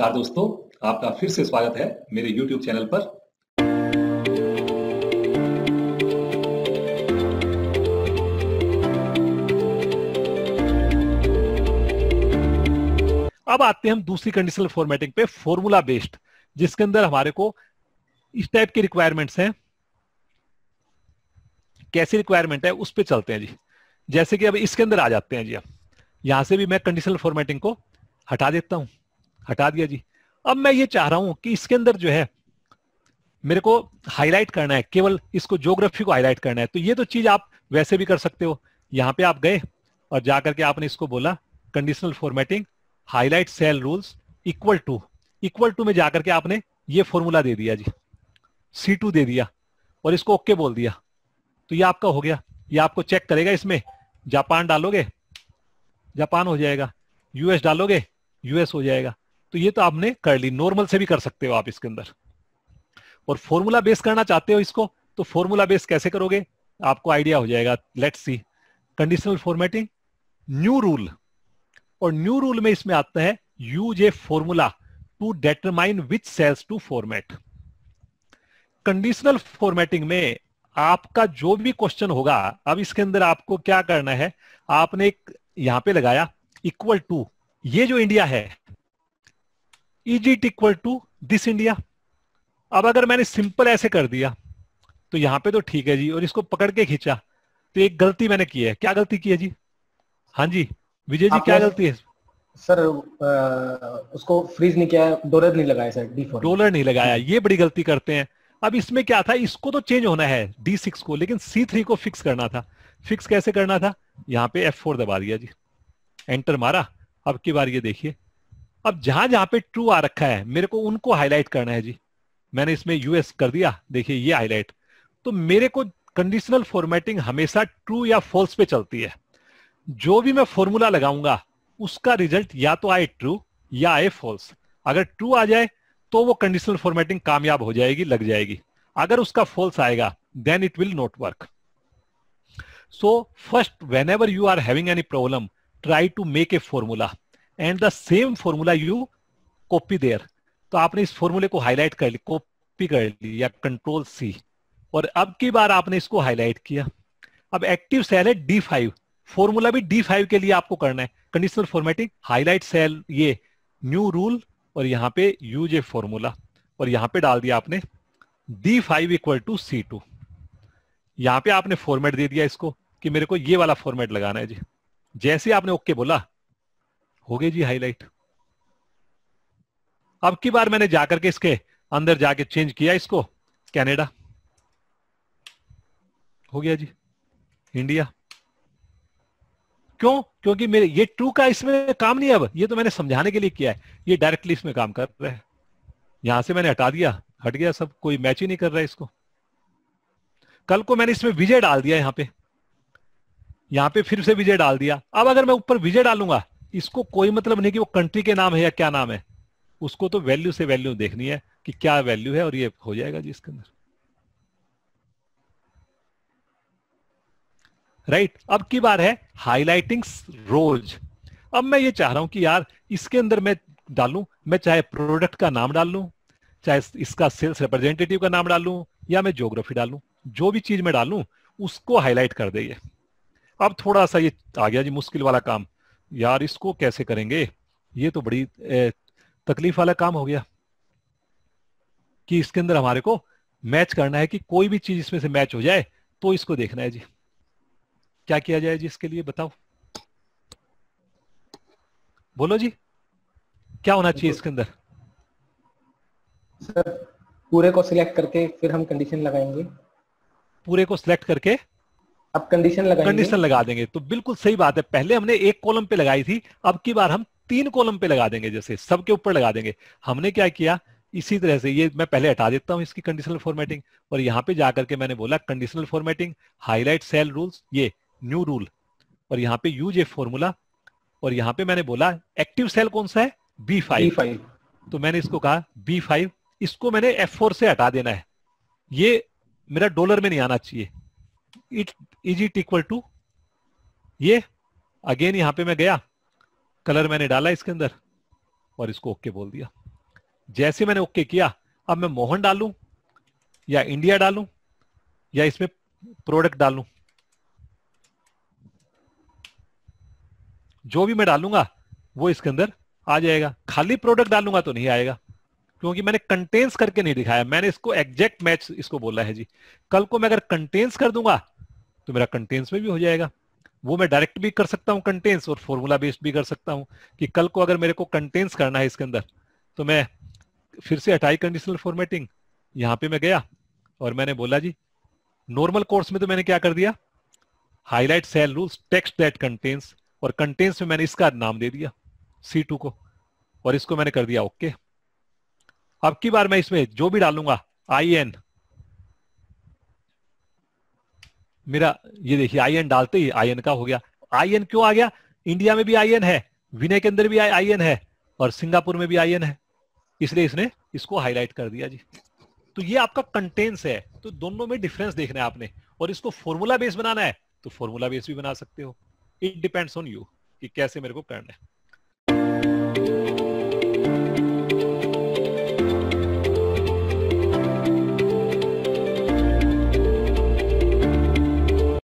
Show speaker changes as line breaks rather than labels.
नमस्कार दोस्तों आपका फिर से स्वागत है मेरे YouTube चैनल पर अब आते हैं हम दूसरी कंडीशनल फॉर्मेटिंग पे फॉर्मूला बेस्ड जिसके अंदर हमारे को इस टाइप के रिक्वायरमेंट्स हैं कैसी रिक्वायरमेंट है उस पर चलते हैं जी जैसे कि अब इसके अंदर आ जाते हैं जी अब यहां से भी मैं कंडीशनल फॉर्मेटिंग को हटा देता हूं हटा दिया जी अब मैं ये चाह रहा हूं कि इसके अंदर जो है मेरे को हाईलाइट करना है केवल इसको ज्योग्राफी को हाईलाइट करना है तो ये तो चीज आप वैसे भी कर सकते हो यहाँ पे आप गए और जाकर के आपने इसको बोला conditional formatting highlight cell rules equal to equal to में जाकर के आपने ये फॉर्मूला दे दिया जी सी टू दे दिया और इसको ओके बोल दिया तो ये आपका हो गया ये आपको चेक करेगा इसमें जापान डालोगे जापान हो जाएगा यूएस डालोगे यूएस हो जाएगा तो ये तो आपने कर ली नॉर्मल से भी कर सकते हो आप इसके अंदर और फॉर्मूला बेस करना चाहते हो इसको तो फॉर्मूला बेस कैसे करोगे आपको आइडिया हो जाएगा let's see conditional formatting new rule और न्यू रूल में इसमें आता है use a formula to determine which cells to format conditional formatting में आपका जो भी क्वेश्चन होगा अब इसके अंदर आपको क्या करना है आपने एक यहां पे लगाया इक्वल टू ये जो इंडिया है is it equal to this India अब अगर मैंने सिंपल ऐसे कर दिया तो यहां पे तो ठीक है जी और इसको पकड़ के खींचा तो एक गलती मैंने की है क्या गलती की है जी हाँ जी विजय जी क्या गलती है सर आ, उसको फ्रीज नहीं किया डॉलर नहीं लगाया सर डी डॉलर नहीं लगाया हम्म। ये बड़ी गलती करते हैं अब इसमें क्या था इसको तो चेंज होना है डी सिक्स को लेकिन सी थ्री को फिक्स करना था फिक्स कैसे करना था यहां पे एफ फोर दबा दिया जी एंटर मारा अब की बार ये देखिए अब जहां जहां पे ट्रू आ रखा है मेरे को उनको हाईलाइट करना है जी मैंने इसमें यूएस कर दिया देखिए ये हाईलाइट तो मेरे को कंडीशनल फॉर्मेटिंग हमेशा ट्रू या फॉल्स पे चलती है जो भी मैं फॉर्मूला लगाऊंगा उसका रिजल्ट या तो आए ट्रू या आए फॉल्स अगर ट्रू आ जाए तो वो कंडीशनल फॉर्मेटिंग कामयाब हो जाएगी लग जाएगी अगर उसका फॉल्स आएगा then it will not work so first whenever you are having any problem try to make a formula and the same formula you copy there तो आपने इस फॉर्मूले को हाईलाइट कर ली कॉपी कर ली या कंट्रोल सी और अब की बार आपने इसको हाईलाइट किया अब एक्टिव सेल है डी फाइव फॉर्मूला भी डी फाइव के लिए आपको करना है कंडीशनल फॉर्मेटिंग हाईलाइट सेल ये न्यू रूल और यहाँ पे यूज ए फॉर्मूला और यहाँ पे डाल दिया आपने D five equal to C two यहाँ पे आपने फॉर्मेट दे दिया इसको कि मेरे को ये वाला फॉर्मेट लगाना है जी जैसे आपने ओके बोला हो गए जी हाईलाइट अब की बार मैंने जाकर के इसके अंदर जाके चेंज किया इसको कनाडा हो गया जी इंडिया क्यों क्योंकि मेरे ये टू का इसमें काम नहीं है अब ये तो मैंने समझाने के लिए किया है ये डायरेक्टली इसमें काम कर रहे हैं यहां से मैंने हटा दिया हट गया सब कोई मैच ही नहीं कर रहा है इसको कल को मैंने इसमें विजय डाल दिया यहां पे यहां पे फिर से विजय डाल दिया अब अगर मैं ऊपर विजय डालूंगा इसको कोई मतलब नहीं कि वो कंट्री के नाम है या क्या नाम है उसको तो वैल्यू से वैल्यू देखनी है कि क्या वैल्यू है और ये हो जाएगा जी इसके अंदर राइट right. अब की बार है हाईलाइटिंग रोज अब मैं ये चाह रहा हूं कि यार इसके अंदर मैं डालू मैं चाहे प्रोडक्ट का नाम डाल लू चाहे इसका सेल्स रिप्रेजेंटेटिव का नाम डालू या मैं ज्योग्राफी डालू जो भी चीज मैं डालू उसको हाईलाइट कर दे ये अब थोड़ा सा ये आ गया जी मुश्किल वाला काम यार इसको कैसे करेंगे ये तो बड़ी तकलीफ वाला काम हो गया कि इसके अंदर हमारे को मैच करना है कि कोई भी चीज इसमें से मैच हो जाए तो इसको देखना है जी क्या किया जाए जी इसके लिए बताओ बोलो जी क्या होना चाहिए इसके अंदर सर पूरे को सिलेक्ट करके फिर हम कंडीशन लगाएंगे पूरे को सिलेक्ट करके अब कंडीशन लगा कंडीशन लगा देंगे तो बिल्कुल सही बात है पहले हमने एक कॉलम पे लगाई थी अब की बार हम तीन कॉलम पे लगा देंगे जैसे सबके ऊपर लगा देंगे हमने क्या किया इसी तरह से ये मैं पहले हटा देता हूं इसकी कंडीशनल फॉर्मेटिंग और यहां पे जाकर के मैंने बोला conditional formatting highlight cell rules ये न्यू रूल और यहाँ पे यूज ए फॉर्मूला और यहाँ पे मैंने बोला एक्टिव सेल कौन सा है बी फाइव तो मैंने इसको कहा बी इसको मैंने एफ से हटा देना है ये मेरा डॉलर में नहीं आना चाहिए it is it equal to ये अगेन यहां पे मैं गया कलर मैंने डाला इसके अंदर और इसको ओके बोल दिया जैसे मैंने ओके किया अब मैं मोहन डालू या इंडिया डालू या इसमें प्रोडक्ट डालू जो भी मैं डालूंगा वो इसके अंदर आ जाएगा खाली प्रोडक्ट डालूंगा तो नहीं आएगा क्योंकि मैंने कंटेंस करके नहीं दिखाया मैंने इसको एग्जैक्ट मैच इसको बोला है जी कल को मैं अगर कंटेंस कर दूंगा तो मेरा कंटेंस में भी हो जाएगा वो मैं डायरेक्ट भी कर सकता हूँ कंटेंस और फॉर्मूला बेस्ड भी कर सकता हूँ कि कल को अगर मेरे को कंटेंस करना है इसके अंदर तो मैं फिर से अटाई कंडीशनल फॉर्मेटिंग यहाँ पे मैं गया और मैंने बोला जी नॉर्मल कोर्स में तो मैंने क्या कर दिया highlight cell rules text that contains और कंटेंस में मैंने इसका नाम दे दिया सी टू को और इसको मैंने कर दिया ओके okay. अब की बार मैं इसमें जो भी डालूंगा आई एन मेरा ये देखिए आई एन डालते ही आई एन का हो गया आई एन क्यों आ गया इंडिया में भी आई एन है विनय के अंदर भी आई एन है और सिंगापुर में भी आई एन है इसलिए इसने इसको हाईलाइट कर दिया जी तो ये आपका कंटेंस है तो दोनों में डिफरेंस देखना है आपने और इसको फॉर्मूला बेस बनाना है तो फॉर्मूला बेस भी बना सकते हो इट डिपेंड्स ऑन यू कि कैसे मेरे को करना है